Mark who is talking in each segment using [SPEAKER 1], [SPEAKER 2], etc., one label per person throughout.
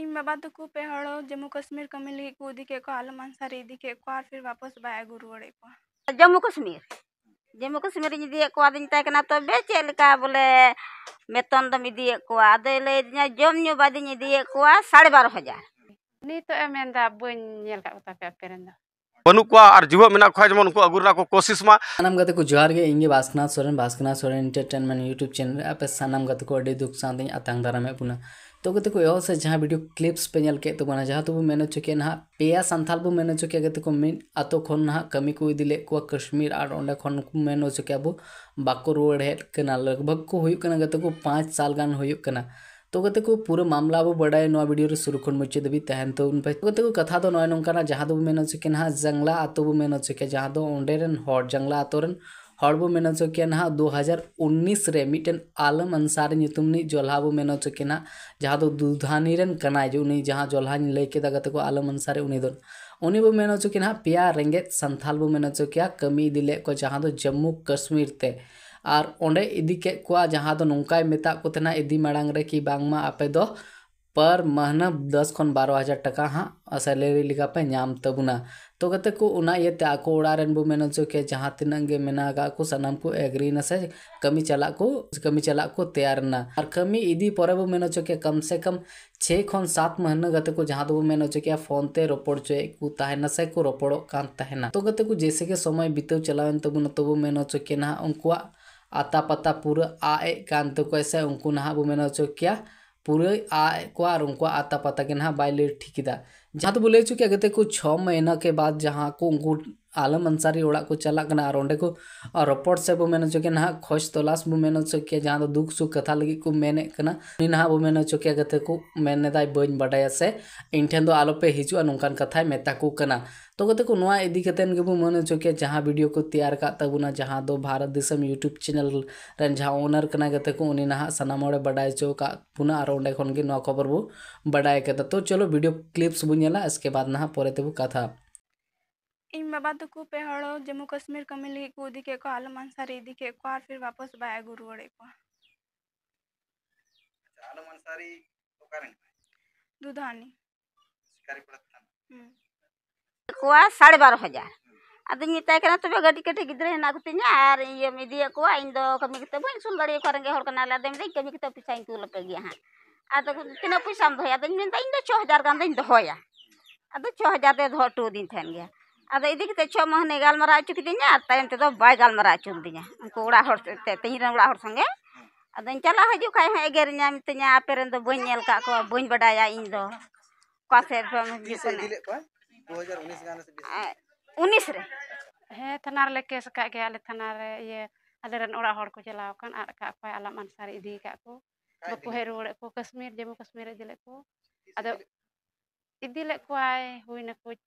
[SPEAKER 1] इन बाबा तो को पे हड़ो जम्मू कश्मीर कमी लगी को दिखे को आलम अंसार दिखे को और फिर वापस बाया गुरु वड़े
[SPEAKER 2] को जम्मू कश्मीर जम्मू कश्मीर इदी को आदिन ताय कना तो बे का बोले मेतन दम इदी को आदे ले दिना जम न्यू बादिन इदी को 12500
[SPEAKER 1] नी तो एमेंदा बन नेल का उता पे
[SPEAKER 3] ᱵᱟᱹᱱᱩᱜ ᱟᱨ ᱡᱤᱣᱮᱫ ᱢᱮᱱᱟᱜ ᱠᱚᱣᱟ ᱡᱮᱢᱚᱱ ᱩᱱᱠᱩ ᱟᱹᱜᱩ ᱨᱮᱱᱟᱜ ᱠᱚ ᱠᱳᱥᱤᱥ ᱢᱟ ᱥᱟᱱᱟᱢ ᱜᱟᱛᱮ ᱠᱚ ᱡᱚᱦᱟᱨ ᱜᱮ ᱤᱧ ᱜᱮ Baskanath Soren Baskanath Soren entertainment YouTube channel ᱨᱮ ᱟᱯᱮ ᱥᱟᱱᱟᱢ ᱜᱟᱛᱮ ᱠᱚ ᱟᱹᱰᱤ ᱫᱩᱠ ᱥᱟᱶᱛᱮᱧ ᱟᱛᱟᱝ ᱫᱟᱨᱟᱢᱮᱫ ᱵᱚᱱᱟ तो गति को से जहाँ वीडियो क्लिप्स पे नल के तबना जहाँ तो मेन चुके ना पे सानथाल बो मेन चुके गति को मिन आतो खन ना कमी को इदी लेको कश्मीर और ओंडे खन मेन चुके अब बाको रुआड़ हेड लगभग को गति को पाँच साल गान तो पूरा मामला बड़ा भिडियो सुरखुन मुचाद भी तहन तो उनपे तो कथा तो नए ना जहाँ बो मन चुके ना जंगला आतो बो मन चुके जहाँ तो ओंडेन जंगला आतो रन हरबो मन चुके ना दो हज़ार उन्नीस मिट्टन आलम अंसारी जोल्हा बो मन चुके ना जहाँ तो दुधानी कनाज उन्हीं जहाँ जोल्हा लैके आलम अंसारी उन्हीं बो तो। मन चुके ना पे रेगे संथाल बो मन चुके कमी इदी लेकिन जम्मू कश्मीर ते ᱟᱨ ᱚᱸᱰᱮ ᱤᱫᱤ ᱠᱮᱫ ᱠᱚᱣᱟ ᱡᱟᱦᱟᱸ ᱫᱚ ᱱᱚᱝᱠᱟᱭ ᱢᱮᱛᱟᱜ ᱠᱚ ᱛᱟᱦᱮᱱᱟ ᱤᱫᱤ ᱢᱟᱲᱟᱝ ᱨᱮ ᱠᱤ ᱵᱟᱝᱢᱟ पर महीना दस खन बारो हज़ार टका हाँ सैलरी लिखा पे नाम तबना तो कहते को उना ये ते आको ओड़ा बो मेन चो के जहाँ तीना गे मेना को सनम को एग्रीना से कमी चला को कमी चला को तैयार ना और कमी इदी पर बो मेन चो के कम से कम छः खन सात महीना गते को जहाँ दो मेन चो के फोन ते रोपड़ चो को तहना से को रोपड़ कान तहना तो कहते को जैसे के समय बीते चलावन तबना बो मेन चो के ना उनको आता पता पूरा आए ᱠᱟᱱ ᱛᱟᱠᱚᱣᱟ ᱥᱮ ᱩᱱᱠᱩ ᱱᱟᱦᱟᱜ ᱵᱚ ᱢᱮᱱ ᱦᱚᱪᱚ ᱠᱮᱭᱟ पूरा आए को और उनको आता पता के ना बाई लेट ठीक था जहाँ तो बोले चुके अगर को छः महीना के बाद जहाँ को उनको आलम अंसारी को चलना और अंडे को रपड़ से बोन मेन चुके ना खोज तलाश बो मेन चुके जहाँ तो दुख सुख कथा लगे को मेन ना बो मेन चुके को मन बन बड़ा से इन ठेन आलोपे हजू नौकान कथा मेता को तो गते को नवा इदी कतेन गेबो मन चुके जहाँ भिडियो को तैयार का जहाँ दो भारत दिसम यूट्यूब चैनल जहाँ ओनर करते को उनी ना सनाम ओडे बड़ाई चो और अंडे खन खबर बो बड़ाई तो चलो भिडियो क्लिप्स बोला इसके बाद ना पोरे तेबो कथा
[SPEAKER 1] इन बाबा को पे जम्मू कश्मीर कमी लगे को उदी के को आलम अंसारी इदी को और फिर वापस बाय गुरु वड़े को अच्छा,
[SPEAKER 3] आलम अंसारी तो करन
[SPEAKER 1] दुधानी शिकारी पड़त हम
[SPEAKER 2] कोआ 12:30 हजार अदिन इते करे तो गड्डी कटे गिदरे ना कुति ना और ये मिदी को इन दो कमी कते बोल सुन लड़े करेंगे होड़ कना लदे में कमी कते पैसा इन तुल पे गया हां आ तो तिना पैसा हम धया तो तो तो दिन में इन दो 6000 गांदे इन दो होया अब 6000 दे धो टू दिन थन गया ᱟᱫᱚ ᱤᱫᱤ ᱠᱟᱛᱮᱫ ᱪᱷᱚ ᱢᱟᱹᱦᱱᱟᱹ ᱜᱟᱞᱢᱟᱨᱟᱣ ᱦᱚᱪᱚ ᱠᱤᱫᱤᱧᱟ ᱟᱨ ᱛᱟᱭᱚᱢ ᱛᱮᱫᱚ ᱵᱟᱭ ᱜᱟᱞᱢᱟᱨᱟᱣ ᱦᱚᱪᱚ ᱞᱤᱫᱤᱧᱟ ᱩᱱᱠᱩ ᱚᱲᱟᱜ ᱦᱚᱲ ᱛᱮ ᱛᱮᱦᱮᱧ ᱨᱮᱱ ᱚᱲᱟᱜ ᱦᱚᱲ ᱥᱚᱸᱜᱮ ᱟᱫᱚᱧ ᱪᱟᱞᱟᱣ ᱦᱤᱡᱩᱜ ᱠᱷᱟᱡ ᱦᱚᱸ ᱮᱜᱮᱨᱤᱧᱟ ᱢᱤᱛᱟᱹᱧᱟ ᱟᱯᱮ ᱨᱮᱱ ᱫᱚ ᱵᱟᱹᱧ ᱧᱮᱞ ᱠᱟᱜ ᱠᱚᱣᱟ ᱵᱟᱹᱧ ᱵᱟᱰᱟᱭᱟ ᱤᱧ ᱫᱚ ᱚᱠᱟ ᱥᱮᱫ ᱨᱮ ᱦᱤᱡᱩᱜ ᱠᱟᱱᱟ
[SPEAKER 1] ᱩᱱᱤᱥ ᱨᱮ ᱦᱮᱸ ᱛᱷᱟᱱᱟ ᱨᱮᱞᱮ ᱠᱮᱥ ᱟᱠᱟᱫ ᱜᱮᱭᱟ ᱟᱞᱮ ᱛᱷᱟᱱᱟ ᱨᱮ ᱤᱭᱟᱹ ᱟᱞᱮ ᱨᱮᱱ ᱚᱲᱟᱜ ᱦᱚᱲ ᱠᱚ ᱪᱟᱞᱟᱣ ᱟᱠᱟᱱ ᱟᱫ ᱠᱟᱜ ᱠᱚᱣᱟᱭ ᱟᱞᱟᱢ ᱟᱱᱥᱟᱨ ᱤᱫᱤ ᱟᱠᱟᱫ ᱠᱚ ᱵᱟᱠᱚ ᱦᱮᱡ ᱨᱩᱣᱟᱹᱲᱮᱫ ᱠᱚ ᱠᱟᱥᱢᱤᱨ ᱡᱚᱢᱢᱩ ᱠᱟᱥᱢᱤᱨ ᱤᱫᱤ ᱞᱮᱫ ᱠᱚ ᱟᱫᱚ ᱤᱫᱤ ᱞᱮᱫ ᱠᱚᱣᱟᱭ ᱦᱩᱭ ᱱᱟᱠᱚ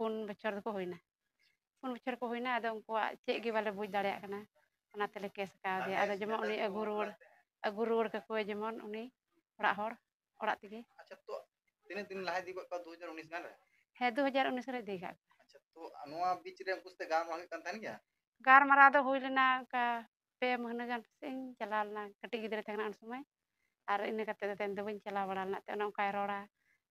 [SPEAKER 1] pun bocor ko pun bocor ko hoina ada ko cek gi bale buj dalek kana kana teleke sekali ada jemon uni agurur agurur ke ko jemon uni ora hor ora tigi acha tu
[SPEAKER 2] tinen tin lah di ko 2019 kan
[SPEAKER 1] he 2019 re dega
[SPEAKER 2] acha tu
[SPEAKER 3] anua bic re ko ste gar mahi kan tan ya
[SPEAKER 1] gar mara ada hoilena ka pe mahna sing jalalna kati gi dre tangan ini kata tetendu bin chala wala na tenong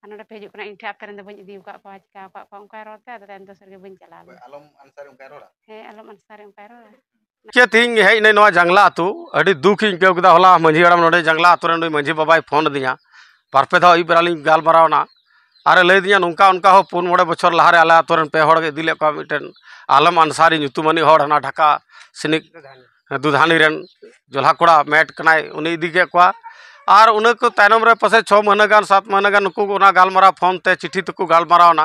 [SPEAKER 1] ᱟᱨ ᱱᱚᱰᱮ ᱯᱮ ᱦᱤᱡᱩᱜ ᱠᱟᱱᱟ ᱤᱧ ᱴᱷᱮᱱ ᱟᱯᱮ ᱨᱮᱱ ᱫᱚ ᱵᱟᱹᱧ ᱤᱫᱤ ᱟᱠᱟᱫ ᱠᱚᱣᱟ ᱪᱤᱠᱟ ᱟᱠᱟᱫ ᱠᱚᱣᱟ ᱚᱱᱠᱟᱭ ᱨᱚᱲ ᱛᱮ ᱟᱫᱚ ᱛᱟᱭᱚᱢ ᱫᱚ ᱥᱮᱫ ᱜᱮ ᱵᱟᱹᱧ ᱪᱟᱞᱟᱣ ᱞᱮᱱᱟ ᱟᱞᱚᱢ ᱟᱱᱥᱟᱨᱮ ᱚᱱᱠᱟᱭ ᱨᱚᱲᱟ
[SPEAKER 2] ᱦᱮᱸ ᱟᱞᱚᱢ ᱟᱱᱥᱟᱨᱮ ᱚᱱᱠᱟᱭ ᱨᱚᱲᱟ ᱪᱮᱫ ᱤᱧ ᱦᱮᱡ ᱱᱟᱹᱧ ᱱᱚᱣᱟ ᱡᱟᱝᱞᱟ ᱟᱛᱩ ᱟᱹᱰᱤ ᱫᱩᱠ ᱤᱧ ᱟᱹᱭᱠᱟᱹᱣ ᱠᱮᱫᱟ ᱦᱚᱞᱟ ᱢᱟᱺᱡᱷᱤ ᱦᱟᱲᱟᱢ ᱱᱚᱰᱮ ᱡᱟᱝᱞᱟ ᱟᱛᱩ ᱨᱮᱱ ᱢᱟᱺᱡᱷᱤ ᱵᱟᱵᱟᱭ ᱯᱷᱳᱱ ᱟᱹᱫᱤᱧᱟ ᱵᱟᱨᱯᱮ ᱫᱷᱟᱣ ᱟᱹᱭᱩᱵ ᱵᱮᱲᱟ ᱞᱤᱧ ᱜᱟᱞᱢᱟᱨᱟᱣᱱᱟ ᱟᱨᱮ ᱞᱟᱹᱭ ᱟᱹᱫᱤᱧᱟ ᱱᱚᱝᱠᱟ ᱚᱱᱠᱟ ᱦᱚᱸ ᱯᱩᱱ ᱢᱚᱬᱮ ᱵᱚᱪᱷᱚᱨ ᱞᱟᱦᱟᱨᱮ ᱟᱞᱮ ᱟᱛᱩ ᱨᱮᱱ ᱯᱮ ᱦᱚᱲ ᱜᱮ ᱤᱫᱤ ᱞᱮᱫ ᱠᱚᱣᱟ ᱢᱤᱫᱴᱮᱱ ᱟᱞᱚᱢ ᱟᱱᱥᱟᱨᱤ ᱧᱩᱛᱩᱢᱟᱱᱤᱡ ᱦᱚᱲ ᱦᱟᱱᱟ ᱰᱷᱟᱠᱟ ᱥᱤᱱᱤᱠ ᱫᱩᱫᱷᱟᱱᱤ ᱨᱮᱱ ᱡᱚᱞᱦᱟ ᱠᱚᱲᱟ ᱢᱮᱴ ᱠᱟᱱᱟᱭ ᱩᱱᱤ ᱤᱫᱤ ᱠᱮᱫ ᱠᱚᱣᱟ ᱟᱨ ᱩᱱᱟᱹ ᱠᱚ ᱛᱟᱭᱱᱚᱢ ᱨᱮ ᱯᱟᱥᱮ 6 ᱢᱟᱹᱦᱱᱟᱹ ᱜᱟᱱ 7 ᱢᱟᱹᱦᱱᱟᱹ ᱜᱟᱱ ᱱᱩᱠᱩ ᱚᱱᱟ ᱜᱟᱞᱢᱟᱨᱟᱣ ᱯᱷᱳᱱ ᱛᱮ ᱪᱤᱴᱷᱤ ᱛᱮᱠᱚ ᱜᱟᱞᱢᱟᱨᱟᱣᱱᱟ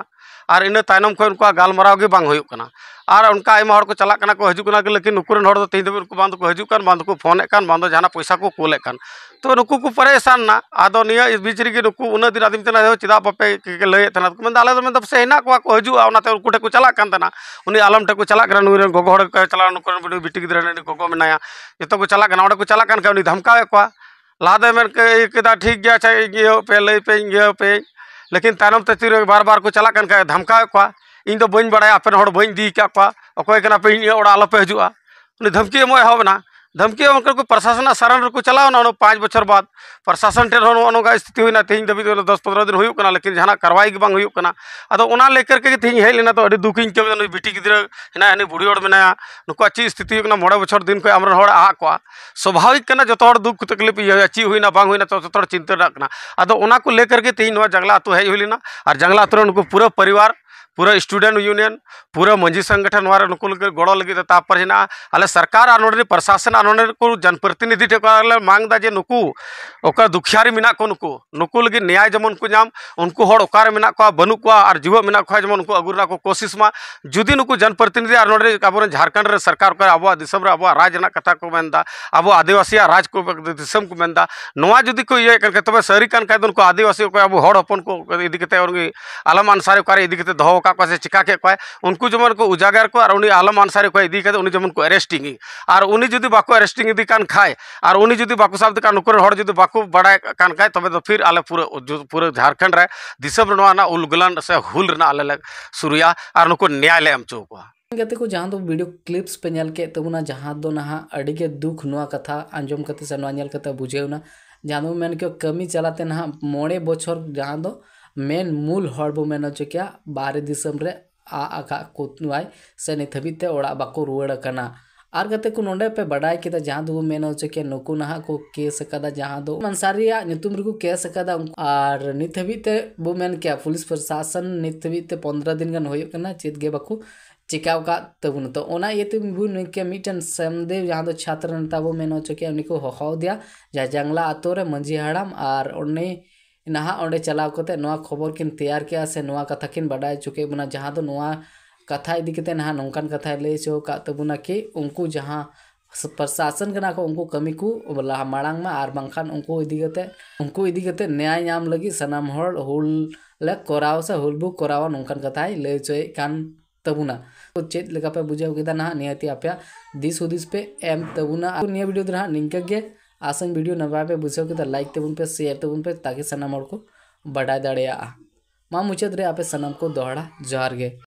[SPEAKER 2] ᱟᱨ ᱤᱱᱟᱹ ᱛᱟᱭᱱᱚᱢ ᱠᱷᱚᱱ ᱩᱱᱠᱩᱣᱟᱜ ᱜᱟᱞᱢᱟᱨᱟᱣ ᱜᱮ ᱵᱟᱝ ᱦᱩᱭᱩᱜ ᱠᱟᱱᱟ ᱟᱨ ᱚᱱᱠᱟ ᱟᱭᱢᱟ ᱦᱚᱲ ᱠᱚ ᱪᱟᱞᱟᱜ ᱠᱟᱱᱟ ᱠᱚ ᱦᱤᱡᱩᱜ ᱠᱟᱱᱟ ᱞᱮᱠᱤᱱ ᱱᱩᱠᱩᱨᱮᱱ ᱦᱚᱲ ᱫᱚ ᱛᱮᱦᱮᱧ ᱫᱷᱟᱹᱵᱤᱡ ᱩᱱᱠᱩ ᱵᱟᱝ ᱫᱚᱠᱚ ᱦᱤᱡᱩᱜ ᱠᱟᱱ ᱵᱟᱝ ᱫᱚᱠᱚ ᱯᱷᱳᱱᱮᱫ ᱠᱟᱱ ᱵᱟᱝ ᱫᱚ ᱡᱟᱦᱟᱱᱟᱜ ᱯᱚᱭᱥᱟ ᱠᱚ ᱠᱳᱞᱮᱫ ᱠᱟᱱ ᱛᱚ ᱱᱩᱠᱩ ᱠᱚ ᱯᱟᱨᱮᱥᱟᱱ ᱱᱟ ᱟᱫᱚ ᱱᱤᱭᱟᱹ ᱵᱤᱪ ᱨᱮᱜᱮ ᱱᱩᱠᱩ ᱩᱱᱟᱹᱜ ᱫᱤᱱ ᱟᱫᱤᱢ ᱛᱟᱦᱮᱱᱟ ᱪᱮᱫᱟᱜ ᱵᱟᱯᱮ ᱞᱟᱹᱭᱮᱫ ᱛᱟᱦᱮᱱᱟ ᱠᱚ ᱢᱮᱱᱫᱟ ᱟᱞᱮ ᱫᱚ ᱢᱮᱱᱫᱟ ᱯᱟᱥᱮ ᱦᱮᱱᱟᱜ ᱠᱚᱣᱟ ᱠᱚ ᱦᱤᱡᱩᱜᱼᱟ ᱚᱱᱟᱛᱮ ᱩᱱᱠᱩ ᱴᱷᱮᱱ ᱠᱚ ᱪᱟᱞᱟᱜ ᱠᱟᱱ ᱛᱟᱦᱮᱱᱟ ᱩᱱᱤ ᱟᱞᱚᱢ ᱴᱷᱮᱱ ᱠᱚ ᱪᱟᱞᱟᱜ ᱠᱟᱱᱟ ᱱᱩᱭᱨᱮᱱ ᱜᱚᱜᱚ ᱦᱚᱲ ᱠᱚ ᱪᱟᱞᱟᱜᱼᱟ ᱱᱩᱠᱩᱨᱮᱱ ᱵᱤᱴᱤ ᱜᱤᱫᱽᱨᱟᱹ ᱨᱮᱱ ᱜᱚᱜᱚ menaya ᱡᱚᱛᱚ ᱠᱚ ᱪᱟᱞᱟᱜ ᱠᱟᱱᱟ ᱚᱸᱰᱮ ᱠᱚ ᱪᱟᱞᱟᱜ ᱠᱟᱱ ᱠᱷᱟᱱ ᱩᱱᱤ ᱫᱷᱟᱢᱠᱟᱣᱮᱫ ᱠᱚᱣᱟ लादे में ठीक गया चाहे चाहिए पे लै पे ये पे लेकिन तानम ततिर तो बार बार को चला कन का धमका को इन तो बइन बड़ा अपन होड़ बइन दी का को ओकय कना पे इन ओड़ा आलो हजुआ धमकी एमो हबना धमकी उनको प्रशासन सारण को चलावना पाँच बचर बाद प्रशासन ठे स्थिति होना तेज धाबी दस पंद्रह दिन होना लेकिन जहाँ कार्रवाई होना लेकर के तेज हज लेना तो दुखी कम बिटी गिद्रा हेना बुढ़ी हड़ मेना चीज़ ची स्थिति होना मोड़े बचर दिन को आम आहको को स्वाभाविक जो दुख तकलीफ इतना ची होना बांग होना तो जो चिंता अब लेकर के तेज तो जंगला आतु तो हज होना और जंगला आतु तो पूरा परिवार पूरा स्टूडेंट यूनियन पूरा मंजी संगठन वाले उनको गौड़ लगे तो तापर हे अल सरकार आनोड़े प्रशासन आनोड़े को जनप्रतिनिधि ठेक मांगदा जे नुकू ओका दुखियारी मेना को नुकू नुकू लगे न्याय जमन को नाम उनको हड़ ओकारे मेना को बनु को और जीव मेना को जमन उनको अगुर को कोशिश मा जुदी नुकू जनप्रतिनिधि आनोड़े अब झारखंड रे सरकार को अब अब राज कथा को मेनदा अब आदिवासी राज को दिसम को मेनदा नवा जुदी को ये तब सहरी कान खाद आदिवासी को अब हड़ हपन को इदी कते आलम अनुसार को इदी कते दहो ᱠᱚᱣᱟ ᱥᱮ ᱪᱤᱠᱟ ᱠᱮᱫ ᱠᱚᱣᱟᱭ ᱩᱱᱠᱩ ᱡᱮᱢᱚᱱ ᱠᱚ ᱩᱡᱟᱜᱟᱨ ᱠᱚ ᱟᱨ ᱩᱱᱤ ᱟᱞᱚᱢ ᱟᱱᱥᱟᱨᱤ ᱠᱚ ᱤᱫᱤ ᱠᱟᱛᱮ ᱩᱱᱤ ᱡᱮᱢᱚᱱ ᱠᱚ ᱮᱨᱮᱥᱴᱤᱝ ᱟᱨ ᱩᱱᱤ ᱡᱩᱫᱤ ᱵᱟᱠᱚ ᱮᱨᱮᱥᱴᱤᱝ ᱤᱫᱤ ᱠᱟᱱ ᱠᱷᱟᱡ ᱟᱨ ᱩᱱᱤ ᱡᱩᱫᱤ ᱵᱟᱠᱚ ᱥᱟᱵ ᱤᱫᱤ ᱠᱟᱱ ᱱᱩᱠᱩ ᱨᱮᱱ ᱦᱚᱲ ᱡᱩᱫᱤ ᱵᱟᱠᱚ ᱵᱟᱰᱟᱭ ᱠᱟᱱ ᱠᱷᱟᱡ ᱛᱚᱵᱮ ᱫᱚ ᱯᱷᱤᱨ ᱟᱞᱮ ᱯᱩᱨᱟᱹ ᱯᱩᱨᱟᱹ ᱡᱷᱟᱲᱠᱷᱚᱸᱰ ᱨᱮ ᱫᱤᱥᱚᱢ ᱨᱮ ᱱᱚᱣᱟ ᱨᱮᱱᱟᱜ ᱩᱞᱜᱩᱞᱟᱱ ᱥᱮ ᱦᱩᱞ ᱨᱮᱱᱟᱜ ᱟᱞᱮ ᱞᱮ ᱥᱩᱨᱩᱭᱟ ᱟᱨ ᱱᱩᱠᱩ ᱱᱮᱭᱟᱭ ᱞᱮ ᱮᱢ ᱦᱚᱪᱚ ᱠᱚᱣᱟ
[SPEAKER 3] गति को जहाँ वीडियो क्लिप्स पे नल के तबना जहाँ दो नहा अड़े दुख नवा कथा आंजम कते से नवा नल कते बुझेवना जहाँ मन के कमी चलाते नहा मोड़े बचर जहाँ दो मेन मूल ᱦᱚᱲ ᱵᱚ ᱢᱮᱱ ᱦᱚᱪᱚ ᱠᱮᱭᱟ ᱵᱟᱦᱨᱮ ᱫᱤᱥᱚᱢ ᱨᱮ ᱟᱜ ᱟᱠᱟᱫ गते को नोडे पे बड़ाई के जहाँ दो मेन हो नुकू नहा को केस जहाँ दो मनसारिया नितुम केस और नित हबी ते बो मेन क्या पुलिस प्रशासन नित हबी ते दिन गन होयो कना चेत गे चिकाव का तबुन तो ओना ये जहाँ छात्र नेता बो मेन हो उनको हहाव दिया जहाँ जंगला आतोरे मंजी हड़ाम और उन्हें ना अं चला खबर किन तैयार के से कथा किन बाढ़ चुके बना जहाँ कथा इदीकते ना नौकान कथा लै चोकबना कि उनको जहाँ प्रशासन करना को उनको कमी को मांग में और बाखान उनको इदीकते उनको इदीकते न्याय नाम लगी सनाम हूल कराव से हूलबू करावा नौकान कथा लै चोकबना तो चेक पे बुझे ना नियती आप दिस हूदिस पे एम तबना वीडियो तो ना निकल आसन वीडियो नवा तो पे बुझे कि लाइक तेबन पे शेयर तेबन पे ताकि सनम को बढ़ा दाड़ा मा मुचाद आप सनम को दौड़ा जोहार